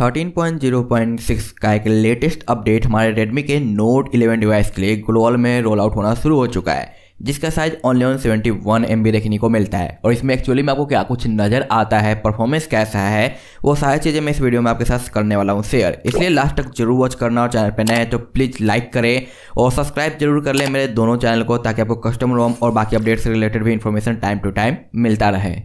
13.0.6 का एक latest update हमारे Redmi के Note 11 डिवाइस के लिए ग्लोबल में रोल आउट होना शुरू हो चुका है जिसका size only on seventy one M देखने को मिलता है और इसमें एक्चुअली में आपको क्या कुछ नज़र आता है परफॉर्मेंस कैसा है वो सारी चीज़ें मैं इस वीडियो में आपके साथ करने वाला हूँ शेयर इसलिए लास्ट तक जरूर वॉच करना और चैनल पर नए तो प्लीज़ लाइक करें और सब्सक्राइब जरूर कर लें मेरे दोनों चैनल को ताकि आपको कस्टम रोम और बाकी अपडेट्स से रिलेटेड भी इन्फॉर्मेशन टाइम टू टाइम मिलता रहे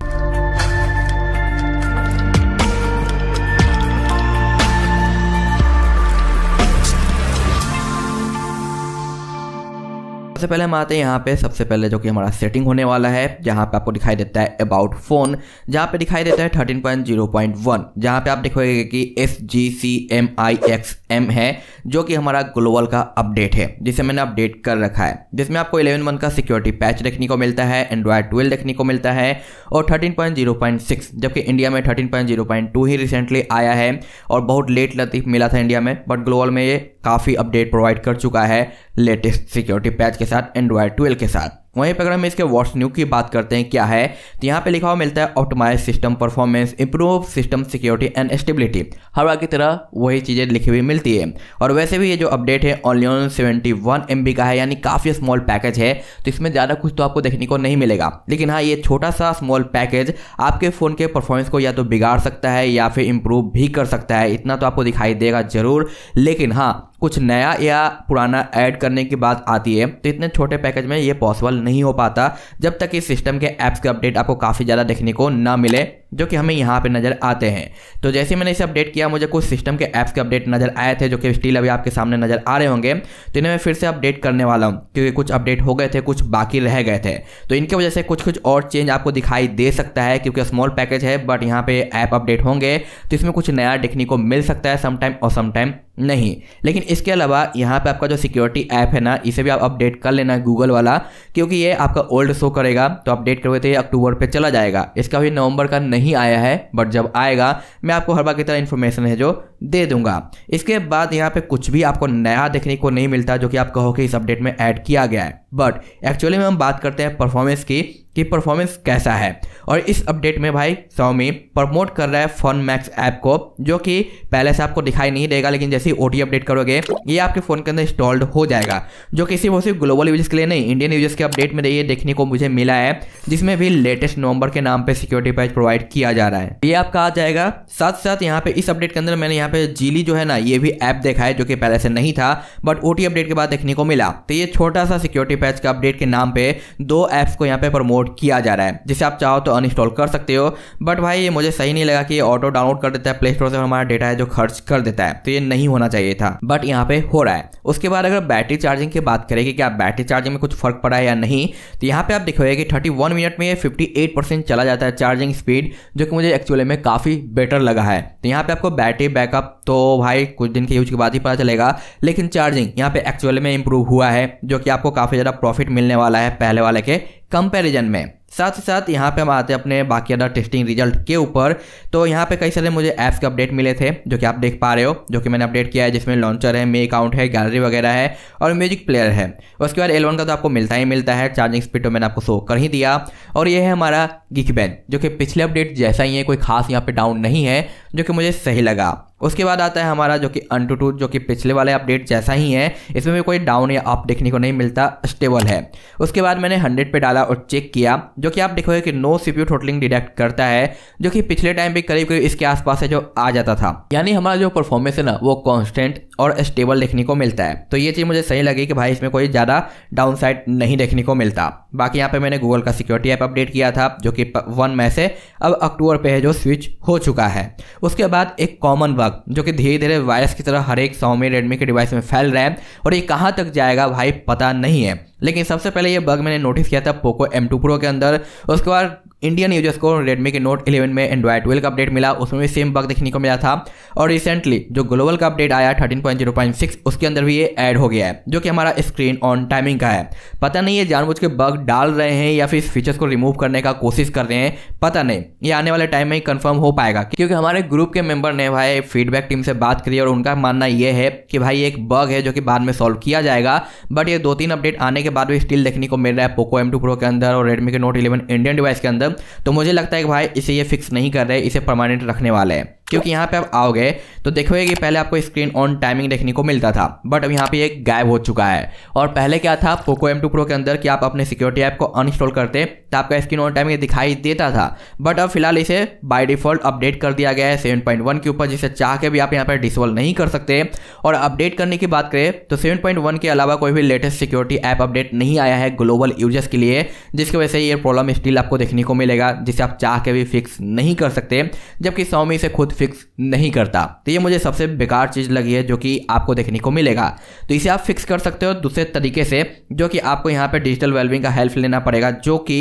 सबसे पहले हम आते हैं यहाँ पे सबसे पहले जो कि हमारा सेटिंग होने वाला है जहाँ पे आपको दिखाई देता है अबाउट फोन जहाँ पे दिखाई देता है 13.0.1 जहाँ पे आप देखोगे कि S G C M I X M है जो कि हमारा ग्लोबल का अपडेट है जिसे मैंने अपडेट कर रखा है जिसमें आपको इलेवन मंथ का सिक्योरिटी पैच देखने को मिलता है एंड्रॉयड ट्वेल्व देखने को मिलता है और thirteen point point zero six जबकि इंडिया में thirteen point point zero two ही रिसेंटली आया है और बहुत लेट लतीफ मिला था इंडिया में बट ग्लोबल में ये काफ़ी अपडेट प्रोवाइड कर चुका है लेटेस्ट सिक्योरिटी पैच के साथ एंड्रॉयड ट्वेल्व के साथ वहीं पर अगर हम इसके वॉट्स न्यू की बात करते हैं क्या है तो यहाँ पे लिखा हुआ मिलता है optimize system performance improve system security and stability हर बार की तरह वही चीज़ें लिखी हुई मिलती है और वैसे भी ये जो अपडेट है ऑनलियन सेवेंटी वन एम बी का है यानी काफ़ी स्मॉल पैकेज है तो इसमें ज़्यादा कुछ तो आपको देखने को नहीं मिलेगा लेकिन हाँ ये छोटा सा स्मॉल पैकेज आपके फ़ोन के परफॉर्मेंस को या तो बिगाड़ सकता है या फिर इम्प्रूव भी कर सकता है इतना तो आपको दिखाई देगा ज़रूर लेकिन हाँ कुछ नया या पुराना ऐड करने की बात आती है तो इतने छोटे पैकेज में ये पॉसिबल नहीं हो पाता जब तक इस सिस्टम के ऐप्स के अपडेट आपको काफ़ी ज़्यादा देखने को ना मिले जो कि हमें यहाँ पे नज़र आते हैं तो जैसे मैंने इसे अपडेट किया मुझे कुछ सिस्टम के ऐप्स के अपडेट नज़र आए थे जो कि स्टिल अभी आपके सामने नज़र आ रहे होंगे तो इन्हें मैं फिर से अपडेट करने वाला हूँ क्योंकि कुछ अपडेट हो गए थे कुछ बाकी रह गए थे तो इनके वजह से कुछ कुछ और चेंज आपको दिखाई दे सकता है क्योंकि स्मॉल पैकेज है बट यहाँ पे ऐप अपडेट होंगे तो इसमें कुछ नया देखने को मिल सकता है समटाइम और समटाइम नहीं लेकिन इसके अलावा यहाँ पे आपका जो सिक्योरिटी ऐप है ना इसे भी आप अपडेट कर लेना गूगल वाला क्योंकि ये आपका ओल्ड शो करेगा तो अपडेट करोगे तो ये अक्टूबर पे चला जाएगा इसका भी नवंबर का नहीं नहीं आया है बट जब आएगा मैं आपको हर बार की तरह इन्फॉर्मेशन है जो दे दूंगा इसके बाद यहाँ पे कुछ भी आपको नया देखने को नहीं मिलता जो कि आप कहो कि इस अपडेट में ऐड किया गया है बट एक्चुअली में हम बात करते हैं परफॉर्मेंस की कि परफॉर्मेंस कैसा है और इस अपडेट में भाई स्वामी प्रमोट कर रहा है फोन मैक्स ऐप को जो कि पहले से आपको दिखाई नहीं देगा लेकिन जैसे ही ओ अपडेट करोगे ये आपके फ़ोन के अंदर इंस्टॉल्ड हो जाएगा जो किसी वो सिर्फ ग्लोबल यूजर्स के लिए नहीं इंडियन यूजर्स के अपडेट में ये देखने को मुझे मिला है जिसमें भी लेटेस्ट नवंबर के नाम पर सिक्योरिटी पैच प्रोवाइड किया जा रहा है ये आपका आ जाएगा साथ साथ यहाँ पे इस अपडेट के अंदर मैंने यहाँ पे जीली जो है ना ये भी ऐप देखा है जो कि पहले से नहीं था बट ओ अपडेट के बाद देखने को मिला तो ये छोटा सा सिक्योरिटी पैच का अपडेट के नाम पे दो ऐप्स को यहाँ पे प्रमोट डाउनलोड किया जा रहा है जिसे आप चाहो तो अनइंस्टॉल कर सकते हो बट भाई ये मुझे सही नहीं लगा कि ऑटो डाउनलोड कर देता है प्ले स्टोर से हमारा डेटा है जो खर्च कर देता है तो ये नहीं होना चाहिए था बट यहाँ पे हो रहा है उसके बाद अगर बैटरी चार्जिंग की बात करें कि क्या बैटरी चार्जिंग में कुछ फर्क पड़ा है या नहीं तो यहाँ पे आप देखोगे कि थर्टी मिनट में ये 58 चला जाता है चार्जिंग स्पीड जो कि मुझे एक्चुअली में काफ़ी बेटर लगा है तो यहाँ पे आपको बैटरी बैकअप तो भाई कुछ दिन के यूज के बाद ही पता चलेगा लेकिन चार्जिंग यहाँ पे एक्चुअली में इंप्रूव हुआ है जो कि आपको काफ़ी ज़्यादा प्रॉफिट मिलने वाला है पहले वाले के कंपैरिजन में साथ ही साथ यहाँ पे हम आते हैं अपने बाकी अदर टेस्टिंग रिजल्ट के ऊपर तो यहाँ पे कई सारे मुझे ऐप्स के अपडेट मिले थे जो कि आप देख पा रहे हो जो कि मैंने अपडेट किया है जिसमें लॉन्चर है मे अकाउंट है गैलरी वगैरह है और म्यूजिक प्लेयर है उसके बाद एल का तो आपको मिलता ही मिलता है चार्जिंग स्पीड तो मैंने आपको शो कर ही दिया और ये है हमारा गिकबैन जो कि पिछले अपडेट जैसा ही है कोई खास यहाँ पर डाउन नहीं है जो कि मुझे सही लगा उसके बाद आता है हमारा जो कि अन टू जो कि पिछले वाले अपडेट जैसा ही है इसमें भी कोई डाउन या अप देखने को नहीं मिलता स्टेबल है उसके बाद मैंने हंड्रेड पे डाला और चेक किया जो कि आप देखोगे कि नो सीपीयू टोटलिंग डिडक्ट करता है जो कि पिछले टाइम भी करीब करीब इसके आसपास है जो आ जाता था यानी हमारा जो परफॉर्मेंस है ना वो कॉन्स्टेंट और स्टेबल देखने को मिलता है तो ये चीज़ मुझे सही लगी कि भाई इसमें कोई ज़्यादा डाउन साइड नहीं देखने को मिलता बाकी यहाँ पे मैंने गूगल का सिक्योरिटी ऐप अपडेट किया था जो कि वन मई से अब अक्टूबर पे है जो स्विच हो चुका है उसके बाद एक कॉमन वर्क जो कि धीरे धीरे वायरस की तरह हर एक में रेडमी के डिवाइस में फैल रहा है और ये कहाँ तक जाएगा भाई पता नहीं है लेकिन सबसे पहले ये बग मैंने नोटिस किया था पोको M2 Pro के अंदर उसके बाद इंडियन यूजर्स को रेडमी के नोट 11 में एंड्रॉइड 12 का अपडेट मिला उसमें भी सेम बग देखने को मिला था और रिसेंटली जो ग्लोबल का अपडेट आया 13.0.6 उसके अंदर भी ये ऐड हो गया है जो कि हमारा स्क्रीन ऑन टाइमिंग का है पता नहीं ये जानबूझ के बग डाल रहे हैं या फिर इस फीचर्स को रिमूव करने का कोशिश कर रहे हैं पता नहीं ये आने वाले टाइम में ही कन्फर्म हो पाएगा क्योंकि हमारे ग्रुप के मेंबर ने भाई फीडबैक टीम से बात करी और उनका मानना यह है कि भाई एक बग है जो कि बाद में सॉल्व किया जाएगा बट ये दो तीन अपडेट आने के बाद भी स्टिल देखने को मिल रहा है पोको एम टू प्रो के अंदर और रेडमी के नोट इलेवन इंडियन डिवाइस के अंदर तो मुझे लगता है कि भाई इसे ये फिक्स नहीं कर रहे इसे परमानेंट रखने वाले हैं क्योंकि यहाँ पे आप आओगे तो देखोगे कि पहले आपको स्क्रीन ऑन टाइमिंग देखने को मिलता था बट अब यहाँ पे ये गायब हो चुका है और पहले क्या था पोको एम टू प्रो के अंदर कि आप अपने सिक्योरिटी ऐप को अनइंस्टॉल करते तो आपका स्क्रीन ऑन टाइमिंग दिखाई देता था बट अब फिलहाल इसे बाय डिफॉल्ट अपडेट कर दिया गया है सेवन पॉइंट वन के ऊपर जिसे चाह के भी आप यहाँ पर डिसवल नहीं कर सकते और अपडेट करने की बात करें तो सेवन पॉइंट वन के अलावा कोई भी लेटेस्ट सिक्योरिटी ऐप अपडेट नहीं आया है ग्लोबल यूजर्स के लिए जिसकी वजह से ये प्रॉब्लम स्टिल आपको देखने को मिलेगा जिसे आप चाह के भी फिक्स नहीं कर सकते जबकि सौमी से खुद फिक्स नहीं करता तो ये मुझे सबसे बेकार चीज़ लगी है जो कि आपको देखने को मिलेगा तो इसे आप फिक्स कर सकते हो दूसरे तरीके से जो कि आपको यहाँ पर डिजिटल वेलबिंग का हेल्प लेना पड़ेगा जो कि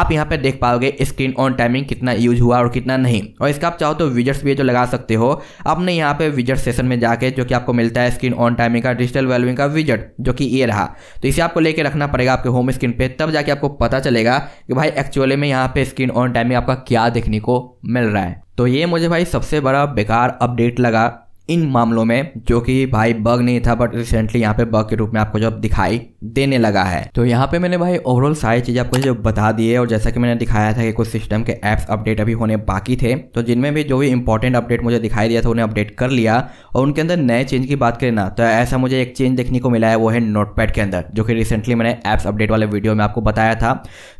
आप यहाँ पर देख पाओगे स्क्रीन ऑन टाइमिंग कितना यूज हुआ और कितना नहीं और इसका आप चाहो तो विजट्स भी जो लगा सकते हो अपने यहाँ पर विजट सेशन में जाके जो कि आपको मिलता है स्क्रीन ऑन टाइमिंग का डिजिटल वेलबिंग का विजट जो कि ये रहा तो इसे आपको लेके रखना पड़ेगा आपके होम स्क्रीन पे तब जाके आपको पता चलेगा कि भाई एक्चुअली में यहाँ पे स्क्रीन ऑन टाइमिंग आपका क्या देखने को मिल रहा है तो ये मुझे भाई सबसे बड़ा बेकार अपडेट लगा इन मामलों में जो कि भाई बग नहीं था बट रिसेंटली यहाँ पे बग के रूप में आपको जब दिखाई देने लगा है तो यहाँ पे मैंने भाई ओवरऑल सारी चीज़ें आपको जो बता दी है और जैसा कि मैंने दिखाया था कि कुछ सिस्टम के ऐप्स अपडेट अभी होने बाकी थे तो जिनमें भी जो भी इंपॉर्टेंट अपडेट मुझे दिखाई दिया था उन्हें अपडेट कर लिया और उनके अंदर नए चेंज की बात करें ना तो ऐसा मुझे एक चेंज देखने को मिला है वो है नोटपैड के अंदर जो कि रिसेंटली मैंने ऐप्स अपडेट वाले वीडियो में आपको बताया था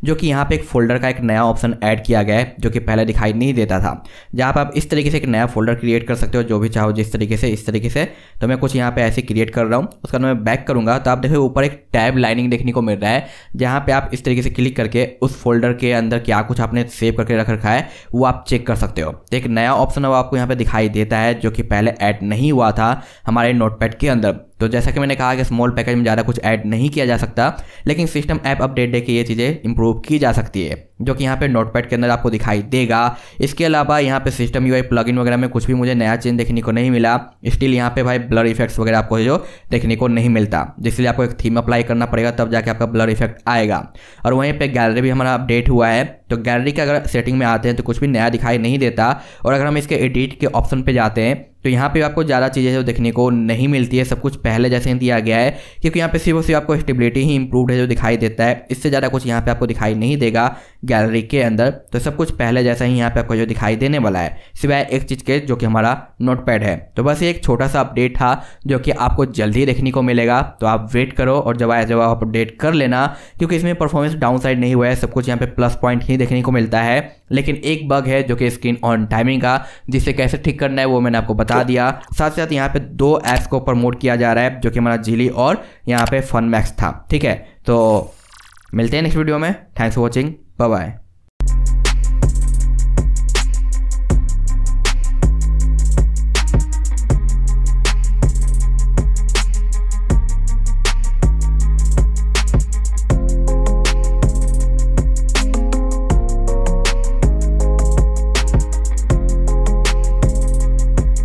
जो कि यहाँ पे एक फोल्डर का एक नया ऑप्शन ऐड किया गया है जो कि पहले दिखाई नहीं देता था जहाँ पर आप इस तरीके से एक नया फोल्डर क्रिएट कर सकते हो जो भी चाहो जिस तरीके तरीके से इस तरीके से तो मैं कुछ यहाँ पे ऐसे क्रिएट कर रहा हूँ उसका मैं बैक करूँगा तो आप देखो ऊपर एक टैब लाइनिंग देखने को मिल रहा है जहाँ पे आप इस तरीके से क्लिक करके उस फोल्डर के अंदर क्या कुछ आपने सेव करके रख रखा है वो आप चेक कर सकते हो तो एक नया ऑप्शन अब आपको यहाँ पर दिखाई देता है जो कि पहले ऐड नहीं हुआ था हमारे नोटपैड के अंदर तो जैसा कि मैंने कहा कि स्मॉल पैकेज में ज़्यादा कुछ ऐड नहीं किया जा सकता लेकिन सिस्टम ऐप अपडेट के ये चीज़ें इंप्रूव की जा सकती है जो कि यहाँ पे नोटपैड के अंदर आपको दिखाई देगा इसके अलावा यहाँ पे सिस्टम यू प्लगइन वगैरह में कुछ भी मुझे नया चेंज देखने को नहीं मिला स्टिल यहाँ पे भाई ब्लर इफेक्ट्स वगैरह आपको जो देखने को नहीं मिलता जिसलिए आपको एक थीम अप्लाई करना पड़ेगा तब जाके आपका ब्लर इफेक्ट आएगा और वहीं पर गैलरी भी हमारा अपडेट हुआ है तो गैलरी का अगर सेटिंग में आते हैं तो कुछ भी नया दिखाई नहीं देता और अगर हम इसके एडिट के ऑप्शन पर जाते हैं तो यहाँ पे आपको ज़्यादा चीज़ें जो देखने को नहीं मिलती है सब कुछ पहले जैसे ही दिया गया है क्योंकि यहाँ पे सिर्फ और सिर्फ आपको स्टेबिलिटी ही इंप्रूव है जो दिखाई देता है इससे ज़्यादा कुछ यहाँ पे आपको दिखाई नहीं देगा गैलरी के अंदर तो सब कुछ पहले जैसा ही यहाँ पे आपको जो दिखाई देने वाला है सिवाय एक चीज़ के जो कि हमारा नोट पैड है तो बस ये एक छोटा सा अपडेट था जो कि आपको जल्दी देखने को मिलेगा तो आप वेट करो और जब आए जब आप अपडेट कर लेना क्योंकि इसमें परफॉर्मेंस डाउन साइड नहीं हुआ है सब कुछ यहाँ पे प्लस पॉइंट ही देखने को मिलता है लेकिन एक बग है जो कि स्क्रीन ऑन टाइमिंग का जिसे कैसे ठीक करना है वो मैंने आपको बता दिया साथ साथ यहाँ पे दो ऐप्स को प्रमोट किया जा रहा है जो कि हमारा झीली और यहाँ पे फन मैक्स था ठीक है तो मिलते हैं नेक्स्ट वीडियो में thanks for watching Bye bye.